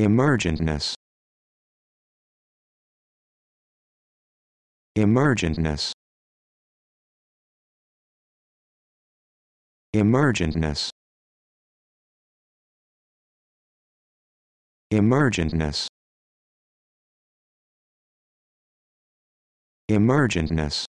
Emergentness. Emergentness. Emergentness. Emergentness. Emergentness.